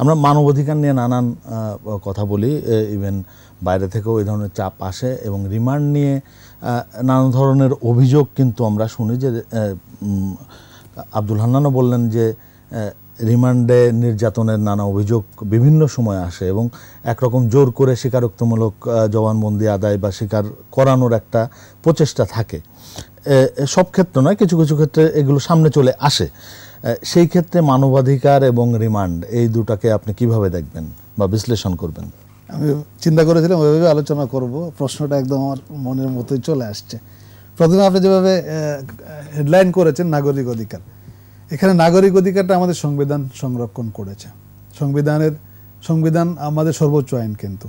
আমরা মানবাধিকার নিয়ে নানান কথা বলি ইভেন বাইরে থেকেও এই ধরনের চাপ আসে এবং রিমান্ড নিয়ে নানা ধরনের অভিযোগ কিন্তু আমরা শুনি যে আব্দুল হান্নানও বললেন যে রিমান্ডে নির্যাতনের নানা অভিযোগ বিভিন্ন সময় আসে এবং একরকম জোর করে স্বীকারোক্তমূলক জবানবন্দি আদায় বা স্বীকার করানোর একটা প্রচেষ্টা থাকে সব ক্ষেত্রে নয় কিছু কিছু ক্ষেত্রে এগুলো সামনে চলে আসে সেই ক্ষেত্রে মানবাধিকার এবং রিমান্ড এই দুটাকে আপনি কিভাবে দেখবেন বা বিশ্লেষণ করবেন আমি চিন্তা করেছিলাম ওইভাবে আলোচনা করব প্রশ্নটা একদম আমার মনের মতোই চলে আসছে প্রথমে আপনি যেভাবে হেডলাইন করেছেন নাগরিক অধিকার এখানে নাগরিক অধিকারটা আমাদের সংবিধান সংরক্ষণ করেছে সংবিধানের সংবিধান আমাদের সর্বোচ্চ আইন কিন্তু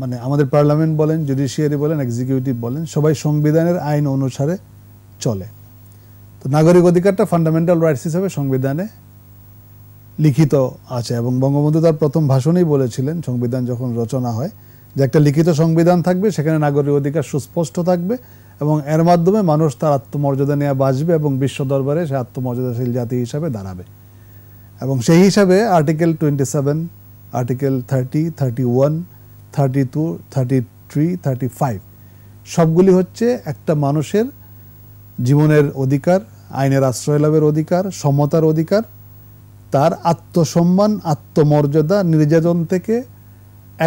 মানে আমাদের পার্লামেন্ট বলেন জুডিশিয়ারি বলেন এক্সিকিউটিভ বলেন সবাই সংবিধানের আইন অনুসারে চলে তো নাগরিক অধিকারটা ফান্ডামেন্টাল রাইটস হিসাবে সংবিধানে লিখিত আছে এবং বঙ্গবন্ধু তার প্রথম ভাষণেই বলেছিলেন সংবিধান যখন রচনা হয় যে একটা লিখিত সংবিধান থাকবে সেখানে নাগরিক অধিকার সুস্পষ্ট থাকবে এবং এর মাধ্যমে মানুষ তার আত্মমর্যাদা নিয়ে বাঁচবে এবং বিশ্ব দরবারে সে আত্মমর্যাদাশীল জাতি হিসাবে দাঁড়াবে এবং সেই হিসাবে article twenty seven article thirty thirty one thirty two thirty three thirty five সবগুলি হচ্ছে একটা মানুষের জীবনের অধিকার আইনের আশ্রয় লাভের অধিকার সমতার অধিকার তার আত্মসম্মান আত্মমর্যাদা নির্যাতন থেকে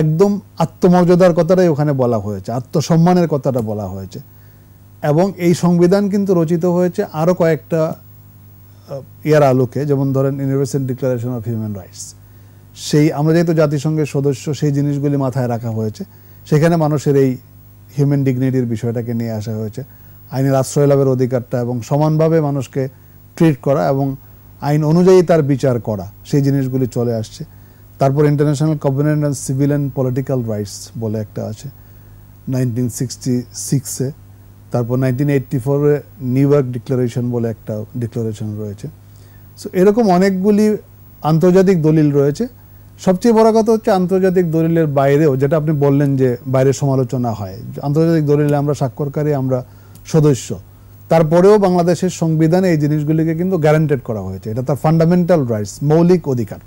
একদম আত্মমর্যাদার কথাটাই ওখানে বলা হয়েছে আত্মসম্মানের কথাটা বলা হয়েছে এবং এই সংবিধান কিন্তু রচিত হয়েছে আরও কয়েকটা ইয়ার আলোকে যেমন ধরেন universal declaration of human rights সেই আমরা যেহেতু জাতিসংঘের সদস্য সেই জিনিসগুলি মাথায় রাখা হয়েছে সেখানে মানুষের এই হিউম্যান ডিগনিটির বিষয়টাকে নিয়ে আসা হয়েছে আইনের আশ্রয় লাভের অধিকারটা এবং সমানভাবে মানুষকে ট্রিট করা এবং আইন অনুযায়ী তার বিচার করা সেই জিনিসগুলি চলে আসছে তারপর international covenant and civil and political rights বলে একটা আছে নাইনটিন সিক্সটি সিক্সে তারপর নাইনটিন এইটটি ফোরে নিউ ইয়র্ক ডিক্লারেশন বলে একটা ডিক্লারেশন রয়েছে সো এরকম অনেকগুলি আন্তর্জাতিক দলিল রয়েছে সবচেয়ে বড় কথা হচ্ছে আন্তর্জাতিক দলিলের বাইরেও যেটা আপনি বললেন যে বাইরে সমালোচনা হয় আন্তর্জাতিক দলিলে আমরা স্বাক্ষরকারী আমরা সদস্য তারপরেও বাংলাদেশের সংবিধানে এই জিনিসগুলিকে কিন্তু গ্যারান্টেড করা হয়েছে এটা তার ফান্ডামেন্টাল রাইটস মৌলিক অধিকার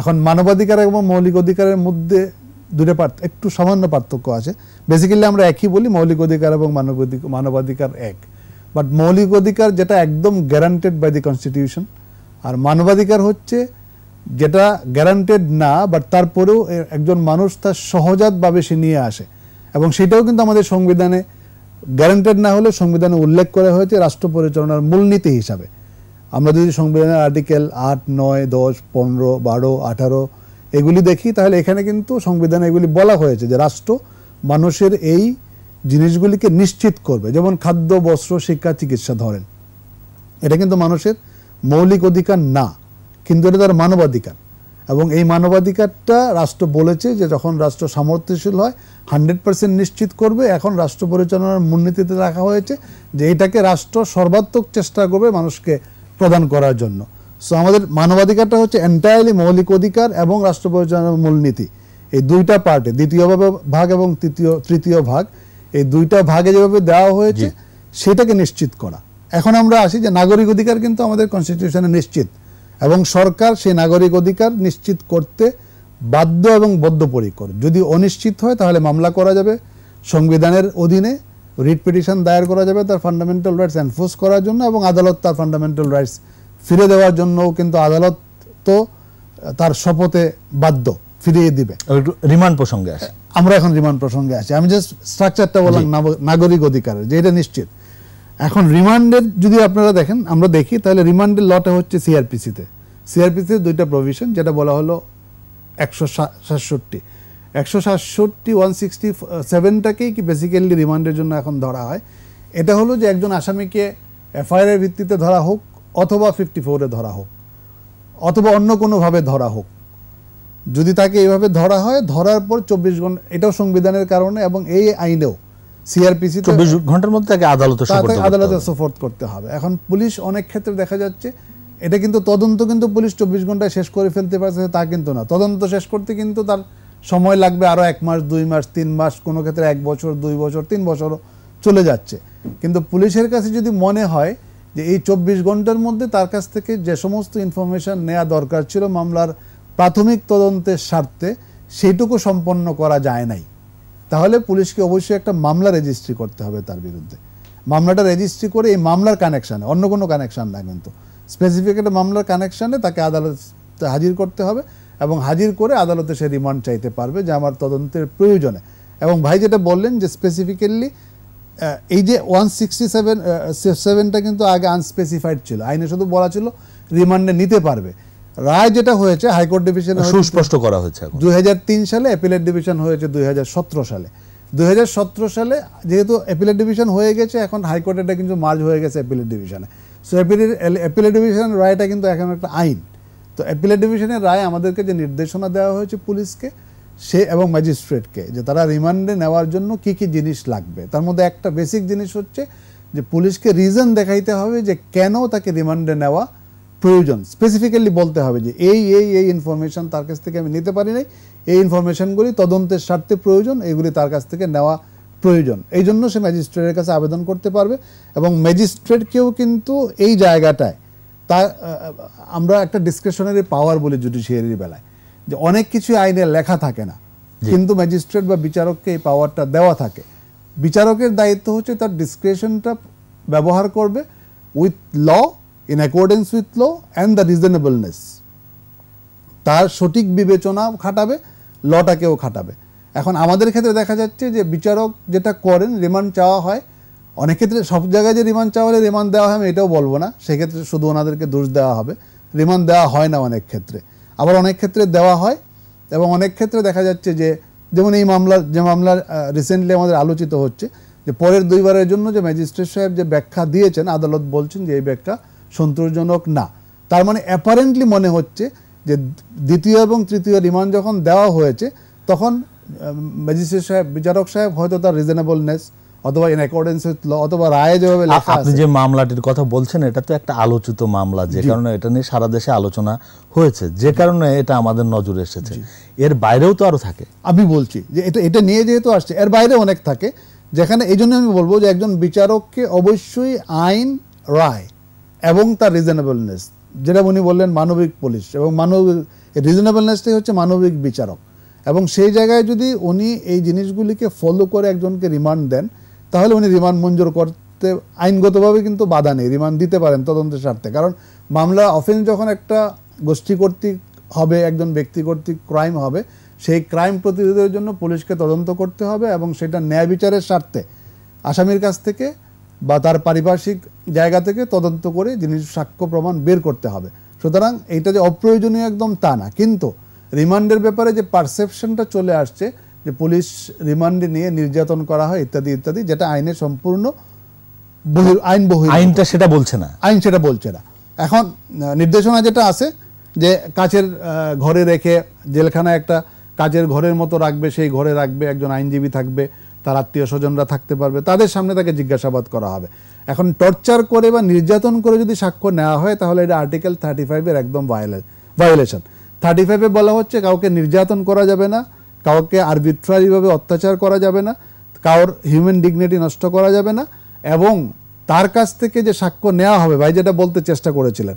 এখন মানবাধিকার এবং মৌলিক অধিকারের মধ্যে দুটো পার্থ একটু সামান্য পার্থক্য আছে বেসিক্যালি আমরা একই বলি মৌলিক অধিকার এবং মানবাধিক মানবাধিকার এক বাট মৌলিক অধিকার যেটা একদম গ্যারান্টেড বাই দি কনস্টিটিউশন আর মানবাধিকার হচ্ছে যেটা গ্যারান্টেড না বাট তারপরেও একজন মানুষ তার সহজাতভাবে সে নিয়ে আসে এবং সেটাও কিন্তু আমাদের সংবিধানে গ্যারান্টেড না হলে সংবিধানে উল্লেখ করা হয়েছে রাষ্ট্র পরিচালনার মূলনীতি হিসাবে আমরা যদি সংবিধানের আর্টিকেল আট নয় দশ পনেরো বারো আঠারো এগুলি দেখি তাহলে এখানে কিন্তু সংবিধানে এগুলি বলা হয়েছে যে রাষ্ট্র মানুষের এই জিনিসগুলিকে নিশ্চিত করবে যেমন খাদ্য বস্ত্র শিক্ষা চিকিৎসা ধরেন এটা কিন্তু মানুষের মৌলিক অধিকার না কিন্তু এটা তার মানবাধিকার এবং এই মানবাধিকারটা রাষ্ট্র বলেছে যে যখন রাষ্ট্র সামর্থ্যশীল হয় হান্ড্রেড পার্সেন্ট নিশ্চিত করবে এখন রাষ্ট্র পরিচালনার মূলনীতিতে রাখা হয়েছে যে এটাকে রাষ্ট্র সর্বাত্মক চেষ্টা করবে মানুষকে প্রদান করার জন্য সো আমাদের মানবাধিকারটা হচ্ছে এন্টায়ারলি মৌলিক অধিকার এবং রাষ্ট্র পরিচালনার মূলনীতি এই দুইটা পার্টে দ্বিতীয় ভাগ এবং তৃতীয় তৃতীয় ভাগ এই দুইটা ভাগে যেভাবে দেওয়া হয়েছে সেটাকে নিশ্চিত করা এখন আমরা আসি যে নাগরিক অধিকার কিন্তু আমাদের কনস্টিটিউশনে নিশ্চিত এবং সরকার সেই নাগরিক অধিকার নিশ্চিত করতে বাধ্য এবং বদ্ধপরিকর যদি অনিশ্চিত হয় তাহলে মামলা করা যাবে সংবিধানের অধীনে রিট পিটিশন দায়ের করা যাবে তার ফান্ডামেন্টাল রাইটস এনফোর্স করার জন্য এবং আদালত তার ফান্ডামেন্টাল রাইটস ফিরে দেওয়ার জন্যও কিন্তু আদালত তো তার শপথে বাধ্য ফিরিয়ে দিবে রিমান্ড প্রসঙ্গে আসে আমরা এখন রিমান্ড প্রসঙ্গে আছি আমি জাস্ট স্ট্রাকচারটা বললাম নাগরিক অধিকারের যে এটা নিশ্চিত এখন রিমান্ডের যদি আপনারা দেখেন আমরা দেখি তাহলে রিমান্ডের লটা হচ্ছে সিআরপিসিতে সিআরপিসিতে দুইটা প্রভিশন যেটা বলা হলো একশো সাতষট্টি একশো সাতষট্টি ওয়ান সিক্সটি সেভেনটাকেই কি বেসিক্যালি রিমান্ডের জন্য এখন ধরা হয় এটা হলো যে একজন আসামিকে এফআইআরের ভিত্তিতে ধরা হোক অথবা ফিফটি ফোরে ধরা হোক অথবা অন্য কোনোভাবে ধরা হোক যদি তাকে এইভাবে ধরা হয় ধরার পর চব্বিশ ঘন্টা এটাও সংবিধানের কারণে এবং এই আইনেও সিআরপিসি চব্বিশ ঘন্টার মধ্যে তাকে আদালতে আদালতে সোফর্দ করতে হবে এখন পুলিশ অনেক ক্ষেত্রে দেখা যাচ্ছে এটা কিন্তু তদন্ত কিন্তু পুলিশ চব্বিশ ঘন্টায় শেষ করে ফেলতে পারছে তা কিন্তু না তদন্ত শেষ করতে কিন্তু তার সময় লাগবে আরও এক মাস দুই মাস তিন মাস কোনো ক্ষেত্রে এক বছর দুই বছর তিন বছরও চলে যাচ্ছে কিন্তু পুলিশের কাছে যদি মনে হয় যে এই চব্বিশ ঘন্টার মধ্যে তার কাছ থেকে যে সমস্ত ইনফরমেশান নেওয়া দরকার ছিল মামলার প্রাথমিক তদন্তের স্বার্থে সেইটুকু সম্পন্ন করা যায় নাই তাহলে পুলিশকে অবশ্যই একটা মামলা রেজিস্ট্রি করতে হবে তার বিরুদ্ধে মামলাটা রেজিস্ট্রি করে এই মামলার কানেকশানে অন্য কোনো কানেকশান না কিন্তু স্পেসিফিক একটা মামলার কানেকশানে তাকে আদালতে হাজির করতে হবে এবং হাজির করে আদালতে সে রিমান্ড চাইতে পারবে যে আমার তদন্তের প্রয়োজনে এবং ভাই যেটা বললেন যে স্পেসিফিক্যালি এই যে ওয়ান সিক্সটি সেভেন সেভেনটা কিন্তু আগে আনস্পেসিফাইড ছিল আইনে শুধু বলা ছিল রিমান্ডে নিতে পারবে রায় যেটা হয়েছে হাইকোর্ট ডিভিশন সুস্পষ্ট করা হয়েছে দুই সালে অ্যাপিলেট ডিভিশন হয়েছে দুই সালে দুই সালে যেহেতু অ্যাপিলেট ডিভিশন হয়ে গেছে এখন হাইকোর্ট এটা কিন্তু মার্জ হয়ে গেছে অ্যাপিলেট ডিভিশনে সো অ্যাপিলেট অ্যাপিলেট ডিভিশন রায়টা কিন্তু এখন একটা আইন তো অ্যাপিলেট ডিভিশনের রায় আমাদেরকে যে নির্দেশনা দেওয়া হয়েছে পুলিশকে সে এবং ম্যাজিস্ট্রেটকে যে তারা রিমান্ডে নেওয়ার জন্য কি কি জিনিস লাগবে তার মধ্যে একটা বেসিক জিনিস হচ্ছে যে পুলিশকে রিজন দেখাইতে হবে যে কেন তাকে রিমান্ডে নেওয়া প্রয়োজন স্পেসিফিক্যালি বলতে হবে যে এই এই এই ইনফরমেশান তার কাছ থেকে আমি নিতে পারি নাই এই ইনফরমেশানগুলি তদন্তের স্বার্থে প্রয়োজন এইগুলি তার কাছ থেকে নেওয়া প্রয়োজন এই জন্য সে ম্যাজিস্ট্রেটের কাছে আবেদন করতে পারবে এবং ম্যাজিস্ট্রেটকেও কিন্তু এই জায়গাটায় তা আমরা একটা ডিসক্রিপশনারি পাওয়ার বলি জুডিশিয়ারির বেলায় যে অনেক কিছু আইনে লেখা থাকে না কিন্তু ম্যাজিস্ট্রেট বা বিচারককে এই পাওয়ারটা দেওয়া থাকে বিচারকের দায়িত্ব হচ্ছে তার ডিসক্রিপশনটা ব্যবহার করবে with law in accordance with law and the reasonableness তার সঠিক বিবেচনা খাটাবে লটাকেও খাটাবে এখন আমাদের ক্ষেত্রে দেখা যাচ্ছে যে বিচারক যেটা করেন রিমান্ড চাওয়া হয় অনেক ক্ষেত্রে সব জায়গায় যে রিমান্ড চাওয়া হলে রিমান্ড দেওয়া হয় আমি এটাও বলবো না সেক্ষেত্রে শুধু ওনাদেরকে দোষ দেওয়া হবে রিমান্ড দেওয়া হয় না অনেক ক্ষেত্রে আবার অনেক ক্ষেত্রে দেওয়া হয় এবং অনেক ক্ষেত্রে দেখা যাচ্ছে যে যেমন এই মামলার যে মামলা রিসেন্টলি আমাদের আলোচিত হচ্ছে যে পরের দুইবারের জন্য যে ম্যাজিস্ট্রেট সাহেব যে ব্যাখ্যা দিয়েছেন আদালত বলছেন যে এই ব্যাখ্যা সন্তোষজনক না তার মানে অ্যাপারেন্টলি মনে হচ্ছে যে দ্বিতীয় এবং তৃতীয় রিমান্ড যখন দেওয়া হয়েছে তখন ম্যাজিস্ট্রেট সাহেব বিচারক সাহেব হয়তো তার রিজনেবলনেস অথবা ইন অ্যাকর্ডেন্স উইথ ল অথবা রায় যেভাবে লেখা আপনি যে মামলাটির কথা বলছেন এটা তো একটা আলোচিত মামলা যে কারণে এটা নিয়ে সারা দেশে আলোচনা হয়েছে যে কারণে এটা আমাদের নজরে এসেছে এর বাইরেও তো আরও থাকে আমি বলছি যে এটা এটা নিয়ে যেহেতু আসছে এর বাইরে অনেক থাকে যেখানে এই জন্য আমি বলবো যে একজন বিচারককে অবশ্যই আইন রায় এবং তার রিজনেবলনেস যেটা উনি বললেন মানবিক পুলিশ এবং মানবিক রিজনেবলনেসটাই হচ্ছে মানবিক বিচারক এবং সেই জায়গায় যদি উনি এই জিনিসগুলিকে ফলো করে একজনকে রিমান্ড দেন তাহলে উনি রিমান্ড মঞ্জুর করতে আইনগতভাবে কিন্তু বাধা নেই রিমান্ড দিতে পারেন তদন্তের স্বার্থে কারণ মামলা অফেন্স যখন একটা গোষ্ঠী কর্তৃক হবে একজন ব্যক্তি কর্তৃক ক্রাইম হবে সেই ক্রাইম প্রতিরোধের জন্য পুলিশকে তদন্ত করতে হবে এবং সেটা ন্যায় বিচারের স্বার্থে আসামির কাছ থেকে বা তার পারিপার্শ্বিক জায়গা থেকে তদন্ত করে জিনিস সাক্ষ্য প্রমাণ বের করতে হবে সুতরাং এইটা যে অপ্রয়োজনীয় একদম তা না কিন্তু রিমান্ডের ব্যাপারে যে পারসেপশনটা চলে আসছে যে পুলিশ রিমান্ডে নিয়ে নির্যাতন করা হয় ইত্যাদি ইত্যাদি যেটা আইনে সম্পূর্ণ বহু আইন বহু আইনটা সেটা বলছে না আইন সেটা বলছে না এখন নির্দেশনা যেটা আছে যে কাছের ঘরে রেখে জেলখানা একটা কাজের ঘরের মতো রাখবে সেই ঘরে রাখবে একজন আইনজীবী থাকবে তার আত্মীয় স্বজনরা থাকতে পারবে তাদের সামনে তাকে জিজ্ঞাসাবাদ করা হবে এখন টর্চার করে বা নির্যাতন করে যদি সাক্ষ্য নেওয়া হয় তাহলে এটা আর্টিকেল থার্টি ফাইভের একদম ভায়োলেশন থার্টি ফাইভে বলা হচ্ছে কাউকে নির্যাতন করা যাবে না কাউকে আরবিট্রারিভাবে অত্যাচার করা যাবে না কারোর হিউম্যান ডিগনিটি নষ্ট করা যাবে না এবং তার কাছ থেকে যে সাক্ষ্য নেওয়া হবে ভাই যেটা বলতে চেষ্টা করেছিলেন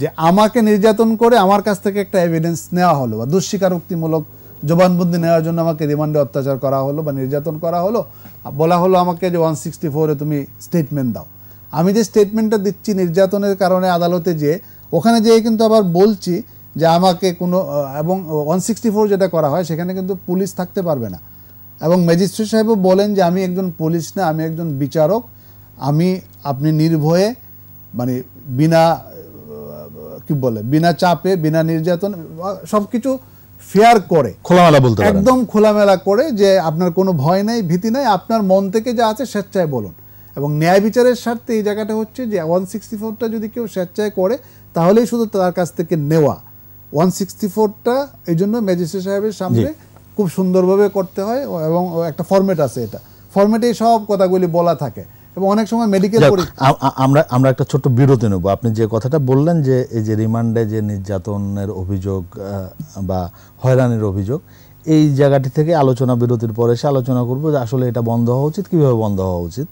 যে আমাকে নির্যাতন করে আমার কাছ থেকে একটা এভিডেন্স নেওয়া হলো বা দুঃস্বীকারোক্তিমূলক জবানবন্দি নেওয়ার জন্য আমাকে রিমান্ডে অত্যাচার করা হলো বা নির্যাতন করা হলো বলা হলো আমাকে যে ওয়ান সিক্সটি ফোরে তুমি স্টেটমেন্ট দাও আমি যে স্টেটমেন্টটা দিচ্ছি নির্যাতনের কারণে আদালতে যে ওখানে যেয়ে কিন্তু আবার বলছি যে আমাকে কোনো এবং ওয়ান সিক্সটি ফোর যেটা করা হয় সেখানে কিন্তু পুলিশ থাকতে পারবে না এবং ম্যাজিস্ট্রেট সাহেবও বলেন যে আমি একজন পুলিশ না আমি একজন বিচারক আমি আপনি নির্ভয়ে মানে বিনা কি বলে বিনা চাপে বিনা নির্যাতন সব কিছু ফেয়ার করে খোলামেলা বলতে একদম খোলামেলা করে যে আপনার কোনো ভয় নাই ভীতি নাই আপনার মন থেকে যা আছে স্বেচ্ছায় বলুন এবং ন্যায় বিচারের স্বার্থে এই জায়গাটা হচ্ছে যে ওয়ান সিক্সটি ফোরটা যদি কেউ স্বেচ্ছায় করে তাহলেই শুধু তার কাছ থেকে নেওয়া ওয়ান সিক্সটি ফোরটা এই জন্য ম্যাজিস্ট্রেট সাহেবের সামনে খুব সুন্দরভাবে করতে হয় এবং একটা ফর্মেট আছে এটা ফর্মেটে সব কথাগুলি বলা থাকে এবং অনেক সময় মেডিকেল আমরা আমরা একটা ছোট্ট বিরতি নেব আপনি যে কথাটা বললেন যে এই যে রিমান্ডে যে নির্যাতনের অভিযোগ বা হয়রানির অভিযোগ এই জায়গাটি থেকে আলোচনা বিরতির পরে এসে আলোচনা করবো যে আসলে এটা বন্ধ হওয়া উচিত কীভাবে বন্ধ হওয়া উচিত